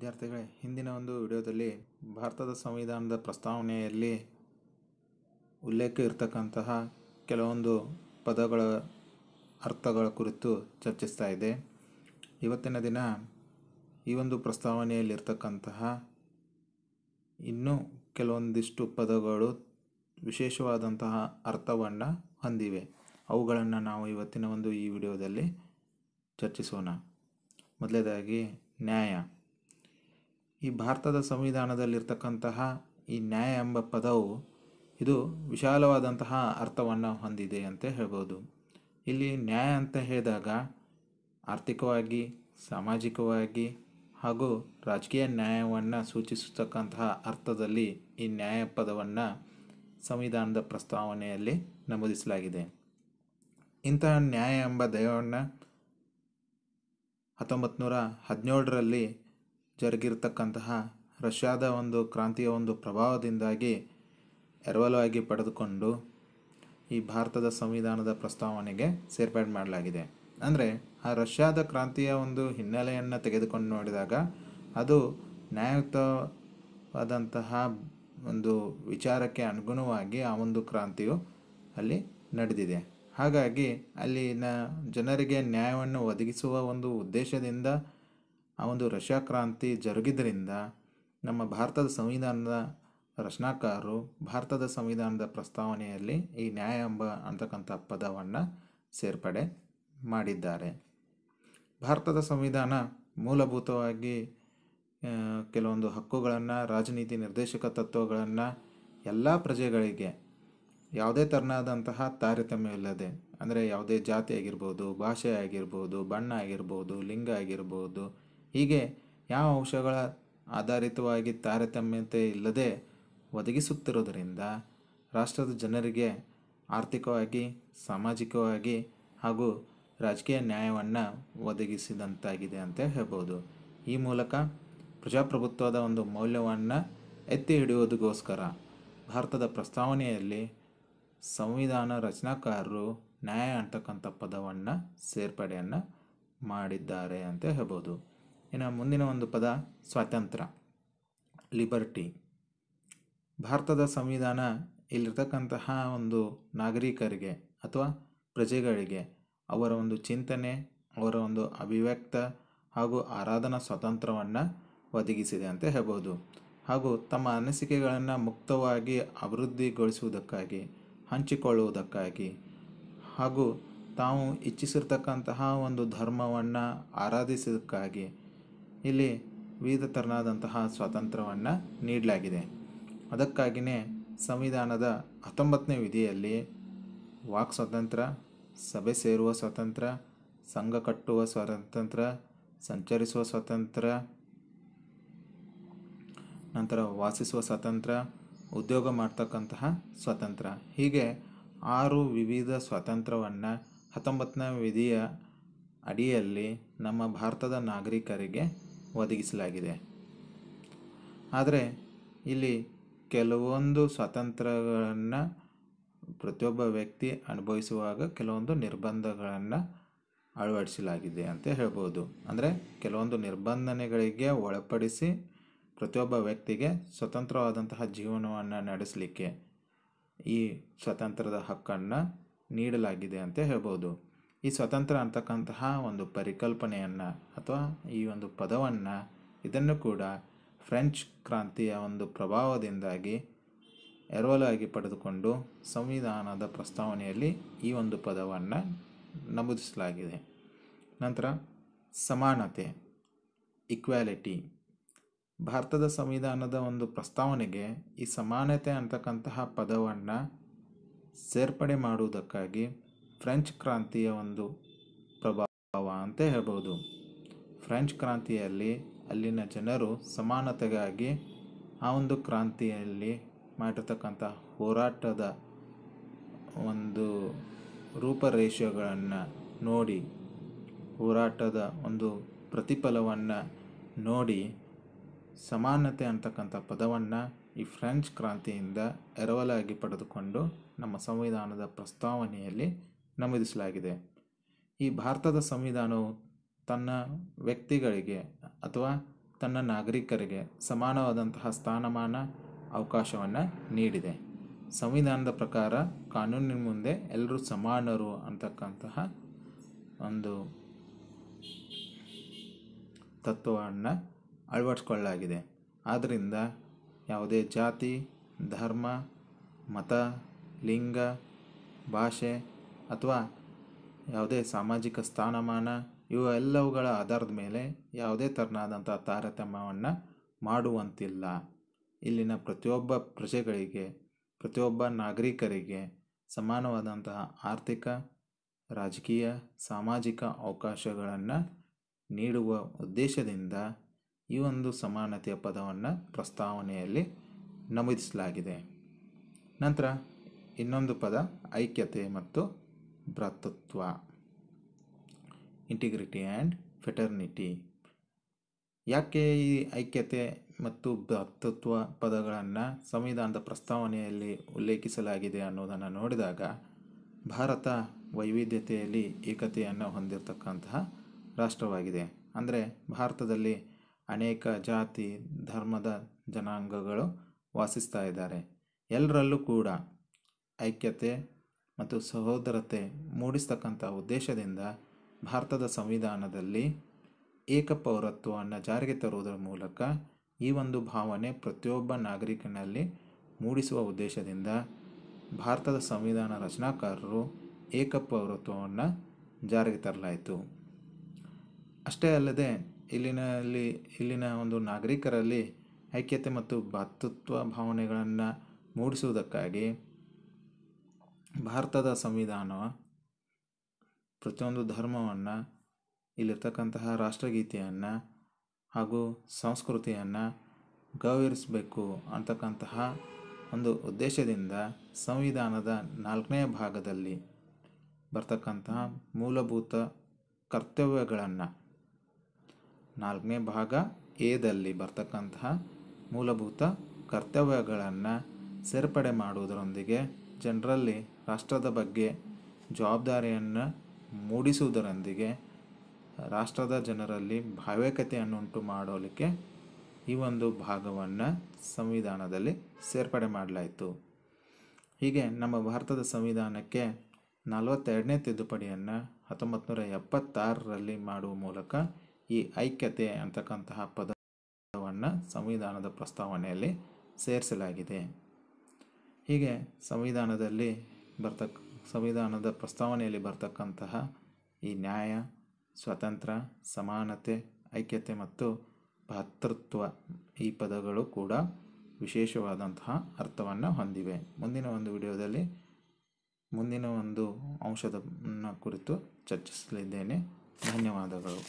ವಿದ್ಯಾರ್ಥಿಗಳೇ ಹಿಂದಿನ ಒಂದು ವಿಡಿಯೋದಲ್ಲಿ ಭಾರತದ ಸಂವಿಧಾನದ ಪ್ರಸ್ತಾವನೆಯಲ್ಲಿ ಉಲ್ಲೇಖ ಇರತಕ್ಕಂತಹ ಕೆಲವೊಂದು ಪದಗಳ ಅರ್ಥಗಳ ಕುರಿತು ಚರ್ಚಿಸ್ತಾ ಇದೆ ಇವತ್ತಿನ ದಿನ ಈ ಒಂದು ಪ್ರಸ್ತಾವನೆಯಲ್ಲಿರ್ತಕ್ಕಂತಹ ಇನ್ನೂ ಕೆಲವೊಂದಿಷ್ಟು ಪದಗಳು ವಿಶೇಷವಾದಂತಹ ಅರ್ಥವನ್ನು ಹೊಂದಿವೆ ಅವುಗಳನ್ನು ನಾವು ಇವತ್ತಿನ ಒಂದು ಈ ವಿಡಿಯೋದಲ್ಲಿ ಚರ್ಚಿಸೋಣ ಮೊದಲೇದಾಗಿ ನ್ಯಾಯ ಈ ಭಾರತದ ಸಂವಿಧಾನದಲ್ಲಿರ್ತಕ್ಕಂತಹ ಈ ನ್ಯಾಯ ಎಂಬ ಪದವು ಇದು ವಿಶಾಲವಾದಂತಹ ಅರ್ಥವನ್ನು ಹೊಂದಿದೆ ಅಂತ ಹೇಳ್ಬೋದು ಇಲ್ಲಿ ನ್ಯಾಯ ಅಂತ ಹೇಳಿದಾಗ ಆರ್ಥಿಕವಾಗಿ ಸಾಮಾಜಿಕವಾಗಿ ಹಾಗೂ ರಾಜಕೀಯ ನ್ಯಾಯವನ್ನು ಸೂಚಿಸತಕ್ಕಂತಹ ಅರ್ಥದಲ್ಲಿ ಈ ನ್ಯಾಯ ಪದವನ್ನು ಸಂವಿಧಾನದ ಪ್ರಸ್ತಾವನೆಯಲ್ಲಿ ನಮೂದಿಸಲಾಗಿದೆ ಇಂತಹ ನ್ಯಾಯ ಎಂಬ ದಯವನ್ನು ಹತ್ತೊಂಬತ್ತು ನೂರ ಹದಿನೇಳರಲ್ಲಿ ಜರುಗಿರತಕ್ಕಂತಹ ರಷ್ಯಾದ ಒಂದು ಕ್ರಾಂತಿಯ ಒಂದು ಪ್ರಭಾವದಿಂದಾಗಿ ಎರವಲಾಗಿ ಪಡೆದುಕೊಂಡು ಈ ಭಾರತದ ಸಂವಿಧಾನದ ಪ್ರಸ್ತಾವನೆಗೆ ಸೇರ್ಪಡೆ ಮಾಡಲಾಗಿದೆ ಅಂದರೆ ಆ ರಷ್ಯಾದ ಕ್ರಾಂತಿಯ ಒಂದು ಹಿನ್ನೆಲೆಯನ್ನು ತೆಗೆದುಕೊಂಡು ನೋಡಿದಾಗ ಅದು ನ್ಯಾಯಯುತವಾದಂತಹ ಒಂದು ವಿಚಾರಕ್ಕೆ ಅನುಗುಣವಾಗಿ ಆ ಒಂದು ಕ್ರಾಂತಿಯು ಅಲ್ಲಿ ನಡೆದಿದೆ ಹಾಗಾಗಿ ಅಲ್ಲಿನ ಜನರಿಗೆ ನ್ಯಾಯವನ್ನು ಒದಗಿಸುವ ಒಂದು ಉದ್ದೇಶದಿಂದ ಆ ಒಂದು ರಷ್ಯಾ ಕ್ರಾಂತಿ ಜರುಗಿದ್ದರಿಂದ ನಮ್ಮ ಭಾರತದ ಸಂವಿಧಾನದ ರಚನಾಕಾರರು ಭಾರತದ ಸಂವಿಧಾನದ ಪ್ರಸ್ತಾವನೆಯಲ್ಲಿ ಈ ನ್ಯಾಯ ಎಂಬ ಅಂತಕ್ಕಂಥ ಪದವನ್ನು ಸೇರ್ಪಡೆ ಮಾಡಿದ್ದಾರೆ ಭಾರತದ ಸಂವಿಧಾನ ಮೂಲಭೂತವಾಗಿ ಕೆಲವೊಂದು ಹಕ್ಕುಗಳನ್ನು ರಾಜನೀತಿ ನಿರ್ದೇಶಕ ತತ್ವಗಳನ್ನು ಎಲ್ಲ ಪ್ರಜೆಗಳಿಗೆ ಯಾವುದೇ ತೆರನಾದಂತಹ ತಾರತಮ್ಯವಿಲ್ಲದೆ ಅಂದರೆ ಯಾವುದೇ ಜಾತಿ ಆಗಿರ್ಬೋದು ಭಾಷೆ ಆಗಿರ್ಬೋದು ಬಣ್ಣ ಆಗಿರ್ಬೋದು ಲಿಂಗ ಆಗಿರ್ಬೋದು ಹೀಗೆ ಯಾವ ಅಂಶಗಳ ಆಧಾರಿತವಾಗಿ ತಾರತಮ್ಯತೆ ಇಲ್ಲದೆ ಒದಗಿಸುತ್ತಿರುವುದರಿಂದ ರಾಷ್ಟ್ರದ ಜನರಿಗೆ ಆರ್ಥಿಕವಾಗಿ ಸಾಮಾಜಿಕವಾಗಿ ಹಾಗೂ ರಾಜಕೀಯ ನ್ಯಾಯವನ್ನು ಒದಗಿಸಿದಂತಾಗಿದೆ ಅಂತ ಹೇಳ್ಬೋದು ಈ ಮೂಲಕ ಪ್ರಜಾಪ್ರಭುತ್ವದ ಒಂದು ಮೌಲ್ಯವನ್ನು ಎತ್ತಿ ಹಿಡಿಯುವುದಕ್ಕೋಸ್ಕರ ಭಾರತದ ಪ್ರಸ್ತಾವನೆಯಲ್ಲಿ ಸಂವಿಧಾನ ರಚನಾಕಾರರು ನ್ಯಾಯ ಅಂತಕ್ಕಂಥ ಪದವನ್ನು ಸೇರ್ಪಡೆಯನ್ನು ಮಾಡಿದ್ದಾರೆ ಅಂತ ಹೇಳ್ಬೋದು ಇನ್ನು ಮುಂದಿನ ಒಂದು ಪದ ಸ್ವಾತಂತ್ರ್ಯ ಲಿಬರ್ಟಿ ಭಾರತದ ಸಂವಿಧಾನ ಇಲ್ಲಿರ್ತಕ್ಕಂತಹ ಒಂದು ನಾಗರಿಕರಿಗೆ ಅಥವಾ ಪ್ರಜೆಗಳಿಗೆ ಅವರ ಒಂದು ಚಿಂತನೆ ಅವರ ಒಂದು ಅಭಿವ್ಯಕ್ತ ಹಾಗೂ ಆರಾಧನಾ ಸ್ವಾತಂತ್ರ್ಯವನ್ನು ಒದಗಿಸಿದೆ ಅಂತ ಹೇಳ್ಬೋದು ಹಾಗೂ ತಮ್ಮ ಅನಿಸಿಕೆಗಳನ್ನು ಮುಕ್ತವಾಗಿ ಅಭಿವೃದ್ಧಿಗೊಳಿಸುವುದಕ್ಕಾಗಿ ಹಂಚಿಕೊಳ್ಳುವುದಕ್ಕಾಗಿ ಹಾಗೂ ತಾವು ಇಚ್ಛಿಸಿರ್ತಕ್ಕಂತಹ ಒಂದು ಧರ್ಮವನ್ನು ಆರಾಧಿಸೋದಕ್ಕಾಗಿ ಇಲ್ಲಿ ವಿವಿಧ ತೆರನಾದಂತಹ ಸ್ವಾತಂತ್ರ್ಯವನ್ನು ನೀಡಲಾಗಿದೆ ಅದಕ್ಕಾಗಿಯೇ ಸಂವಿಧಾನದ ಹತ್ತೊಂಬತ್ತನೇ ವಿಧಿಯಲ್ಲಿ ವಾಕ್ ಸ್ವಾತಂತ್ರ್ಯ ಸಭೆ ಸೇರುವ ಸ್ವಾತಂತ್ರ್ಯ ಸಂಘ ಕಟ್ಟುವ ಸ್ವಾತಂತ್ರ್ಯ ಸಂಚರಿಸುವ ಸ್ವಾತಂತ್ರ್ಯ ನಂತರ ವಾಸಿಸುವ ಸ್ವಾತಂತ್ರ್ಯ ಉದ್ಯೋಗ ಮಾಡ್ತಕ್ಕಂತಹ ಸ್ವಾತಂತ್ರ್ಯ ಹೀಗೆ ಆರು ವಿವಿಧ ಸ್ವಾತಂತ್ರ್ಯವನ್ನು ಹತ್ತೊಂಬತ್ತನೇ ವಿಧಿಯ ಅಡಿಯಲ್ಲಿ ನಮ್ಮ ಭಾರತದ ನಾಗರಿಕರಿಗೆ ಒದಗಿಸಲಾಗಿದೆ ಆದರೆ ಇಲ್ಲಿ ಕೆಲವೊಂದು ಸ್ವಾತಂತ್ರ್ಯಗಳನ್ನು ಪ್ರತಿಯೊಬ್ಬ ವ್ಯಕ್ತಿ ಅನುಭವಿಸುವಾಗ ಕೆಲವೊಂದು ನಿರ್ಬಂಧಗಳನ್ನು ಅಳವಡಿಸಲಾಗಿದೆ ಅಂತ ಹೇಳ್ಬೋದು ಅಂದರೆ ಕೆಲವೊಂದು ನಿರ್ಬಂಧನೆಗಳಿಗೆ ಒಳಪಡಿಸಿ ಪ್ರತಿಯೊಬ್ಬ ವ್ಯಕ್ತಿಗೆ ಸ್ವತಂತ್ರವಾದಂತಹ ಜೀವನವನ್ನು ನಡೆಸಲಿಕ್ಕೆ ಈ ಸ್ವತಂತ್ರದ ಹಕ್ಕನ್ನು ನೀಡಲಾಗಿದೆ ಅಂತ ಹೇಳ್ಬೋದು ಈ ಸ್ವತಂತ್ರ ಅಂತಕ್ಕಂತಹ ಒಂದು ಪರಿಕಲ್ಪನೆಯನ್ನು ಅಥವಾ ಈ ಒಂದು ಪದವನ್ನು ಇದನ್ನು ಕೂಡ ಫ್ರೆಂಚ್ ಕ್ರಾಂತಿಯ ಒಂದು ಪ್ರಭಾವದಿಂದಾಗಿ ಎರವಲಾಗಿ ಪಡೆದುಕೊಂಡು ಸಂವಿಧಾನದ ಪ್ರಸ್ತಾವನೆಯಲ್ಲಿ ಈ ಒಂದು ಪದವನ್ನು ನಮೂದಿಸಲಾಗಿದೆ ನಂತರ ಸಮಾನತೆ ಇಕ್ವಾಲಿಟಿ ಭಾರತದ ಸಂವಿಧಾನದ ಒಂದು ಪ್ರಸ್ತಾವನೆಗೆ ಈ ಸಮಾನತೆ ಅಂತಕ್ಕಂತಹ ಪದವನ್ನು ಸೇರ್ಪಡೆ ಮಾಡುವುದಕ್ಕಾಗಿ ಫ್ರೆಂಚ್ ಕ್ರಾಂತಿಯ ಒಂದು ಪ್ರಭಾವ ಅಂತ ಹೇಳ್ಬೋದು ಫ್ರೆಂಚ್ ಕ್ರಾಂತಿಯಲ್ಲಿ ಅಲ್ಲಿನ ಜನರು ಸಮಾನತೆಗಾಗಿ ಆ ಒಂದು ಕ್ರಾಂತಿಯಲ್ಲಿ ಮಾಡಿರ್ತಕ್ಕಂಥ ಹೋರಾಟದ ಒಂದು ರೂಪರೇಷೆಗಳನ್ನು ನೋಡಿ ಹೋರಾಟದ ಒಂದು ಪ್ರತಿಫಲವನ್ನು ನೋಡಿ ಸಮಾನತೆ ಅಂತಕ್ಕಂಥ ಪದವನ್ನು ಈ ಫ್ರೆಂಚ್ ಕ್ರಾಂತಿಯಿಂದ ಎರವಲಾಗಿ ಪಡೆದುಕೊಂಡು ನಮ್ಮ ಸಂವಿಧಾನದ ಪ್ರಸ್ತಾವನೆಯಲ್ಲಿ ನಮೂದಿಸಲಾಗಿದೆ ಈ ಭಾರತದ ಸಂವಿಧಾನವು ತನ್ನ ವ್ಯಕ್ತಿಗಳಿಗೆ ಅಥವಾ ತನ್ನ ನಾಗರಿಕರಿಗೆ ಸಮಾನವಾದಂತಹ ಸ್ಥಾನಮಾನ ಅವಕಾಶವನ್ನು ನೀಡಿದೆ ಸಂವಿಧಾನದ ಪ್ರಕಾರ ಕಾನೂನಿನ ಮುಂದೆ ಎಲ್ಲರೂ ಸಮಾನರು ಅಂತಕ್ಕಂತಹ ಒಂದು ತತ್ವವನ್ನು ಅಳವಡಿಸ್ಕೊಳ್ಳಲಾಗಿದೆ ಆದ್ದರಿಂದ ಯಾವುದೇ ಜಾತಿ ಧರ್ಮ ಮತ ಲಿಂಗ ಭಾಷೆ ಅಥವಾ ಯಾವುದೇ ಸಾಮಾಜಿಕ ಸ್ಥಾನಮಾನ ಇವು ಎಲ್ಲವುಗಳ ಆಧಾರದ ಮೇಲೆ ಯಾವುದೇ ತೆರನಾದಂಥ ತಾರತಮ್ಯವನ್ನು ಮಾಡುವಂತಿಲ್ಲ ಇಲ್ಲಿನ ಪ್ರತಿಯೊಬ್ಬ ಪ್ರಜೆಗಳಿಗೆ ಪ್ರತಿಯೊಬ್ಬ ನಾಗರಿಕರಿಗೆ ಸಮಾನವಾದಂತಹ ಆರ್ಥಿಕ ರಾಜಕೀಯ ಸಾಮಾಜಿಕ ಅವಕಾಶಗಳನ್ನು ನೀಡುವ ಉದ್ದೇಶದಿಂದ ಈ ಒಂದು ಸಮಾನತೆಯ ಪದವನ್ನು ಪ್ರಸ್ತಾವನೆಯಲ್ಲಿ ನಮೂದಿಸಲಾಗಿದೆ ನಂತರ ಇನ್ನೊಂದು ಪದ ಐಕ್ಯತೆ ಮತ್ತು ಭ್ರಾತೃತ್ವ ಇಂಟಿಗ್ರಿಟಿ ಆ್ಯಂಡ್ ಫೆಟರ್ನಿಟಿ ಯಾಕೆ ಈ ಐಕ್ಯತೆ ಮತ್ತು ಭ್ರಾತೃತ್ವ ಪದಗಳನ್ನು ಸಂವಿಧಾನದ ಪ್ರಸ್ತಾವನೆಯಲ್ಲಿ ಉಲ್ಲೇಖಿಸಲಾಗಿದೆ ಅನ್ನೋದನ್ನು ನೋಡಿದಾಗ ಭಾರತ ವೈವಿಧ್ಯತೆಯಲ್ಲಿ ಏಕತೆಯನ್ನು ಹೊಂದಿರತಕ್ಕಂತಹ ರಾಷ್ಟ್ರವಾಗಿದೆ ಅಂದರೆ ಭಾರತದಲ್ಲಿ ಅನೇಕ ಜಾತಿ ಧರ್ಮದ ಜನಾಂಗಗಳು ವಾಸಿಸ್ತಾ ಇದ್ದಾರೆ ಎಲ್ಲರಲ್ಲೂ ಕೂಡ ಐಕ್ಯತೆ ಮತ್ತು ಸಹೋದರತೆ ಮೂಡಿಸ್ತಕ್ಕಂಥ ಉದ್ದೇಶದಿಂದ ಭಾರತದ ಸಂವಿಧಾನದಲ್ಲಿ ಏಕಪೌರತ್ವವನ್ನು ಜಾರಿಗೆ ತರುವುದರ ಮೂಲಕ ಈ ಒಂದು ಭಾವನೆ ಪ್ರತಿಯೊಬ್ಬ ನಾಗರಿಕನಲ್ಲಿ ಮೂಡಿಸುವ ಉದ್ದೇಶದಿಂದ ಭಾರತದ ಸಂವಿಧಾನ ರಚನಾಕಾರರು ಏಕ ಪೌರತ್ವವನ್ನು ಜಾರಿಗೆ ತರಲಾಯಿತು ಅಷ್ಟೇ ಅಲ್ಲದೆ ಇಲ್ಲಿನಲ್ಲಿ ಇಲ್ಲಿನ ಒಂದು ನಾಗರಿಕರಲ್ಲಿ ಐಕ್ಯತೆ ಮತ್ತು ಭಾತೃತ್ವ ಭಾವನೆಗಳನ್ನು ಮೂಡಿಸುವುದಕ್ಕಾಗಿ ಭಾರತದ ಸಂವಿಧಾನ ಪ್ರತಿಯೊಂದು ಧರ್ಮವನ್ನು ಇಲ್ಲಿರ್ತಕ್ಕಂತಹ ರಾಷ್ಟ್ರಗೀತೆಯನ್ನು ಹಾಗೂ ಸಂಸ್ಕೃತಿಯನ್ನು ಗೌರವಿಸಬೇಕು ಅಂತಕ್ಕಂತಹ ಒಂದು ಉದ್ದೇಶದಿಂದ ಸಂವಿಧಾನದ ನಾಲ್ಕನೇ ಭಾಗದಲ್ಲಿ ಬರ್ತಕ್ಕಂತಹ ಮೂಲಭೂತ ಕರ್ತವ್ಯಗಳನ್ನು ನಾಲ್ಕನೇ ಭಾಗ ಎದಲ್ಲಿ ಬರ್ತಕ್ಕಂತಹ ಮೂಲಭೂತ ಕರ್ತವ್ಯಗಳನ್ನು ಸೇರ್ಪಡೆ ಮಾಡುವುದರೊಂದಿಗೆ ಜನರಲ್ಲಿ ರಾಷ್ಟ್ರದ ಬಗ್ಗೆ ಜವಾಬ್ದಾರಿಯನ್ನು ಮೂಡಿಸುವುದರೊಂದಿಗೆ ರಾಷ್ಟ್ರದ ಜನರಲ್ಲಿ ಭಾವೈಕ್ಯತೆಯನ್ನುಂಟು ಮಾಡೋಲಿಕ್ಕೆ ಈ ಒಂದು ಭಾಗವನ್ನು ಸಂವಿಧಾನದಲ್ಲಿ ಸೇರ್ಪಡೆ ಮಾಡಲಾಯಿತು ಹೀಗೆ ನಮ್ಮ ಭಾರತದ ಸಂವಿಧಾನಕ್ಕೆ ನಲವತ್ತೆರಡನೇ ತಿದ್ದುಪಡಿಯನ್ನು ಹತ್ತೊಂಬತ್ತು ನೂರ ಎಪ್ಪತ್ತಾರರಲ್ಲಿ ಮಾಡುವ ಮೂಲಕ ಈ ಐಕ್ಯತೆ ಅಂತಕ್ಕಂತಹ ಪದವನ್ನು ಸಂವಿಧಾನದ ಪ್ರಸ್ತಾವನೆಯಲ್ಲಿ ಸೇರಿಸಲಾಗಿದೆ ಹೀಗೆ ಸಂವಿಧಾನದಲ್ಲಿ ಬರ್ತಕ್ಕ ಸಂವಿಧಾನದ ಪ್ರಸ್ತಾವನೆಯಲ್ಲಿ ಬರ್ತಕ್ಕಂತಹ ಈ ನ್ಯಾಯ ಸ್ವತಂತ್ರ ಸಮಾನತೆ ಐಕ್ಯತೆ ಮತ್ತು ಭಾತೃತ್ವ ಈ ಪದಗಳು ಕೂಡ ವಿಶೇಷವಾದಂತಹ ಅರ್ಥವನ್ನು ಹೊಂದಿವೆ ಮುಂದಿನ ಒಂದು ವಿಡಿಯೋದಲ್ಲಿ ಮುಂದಿನ ಒಂದು ಅಂಶದ ಕುರಿತು ಚರ್ಚಿಸಲಿದ್ದೇನೆ ಧನ್ಯವಾದಗಳು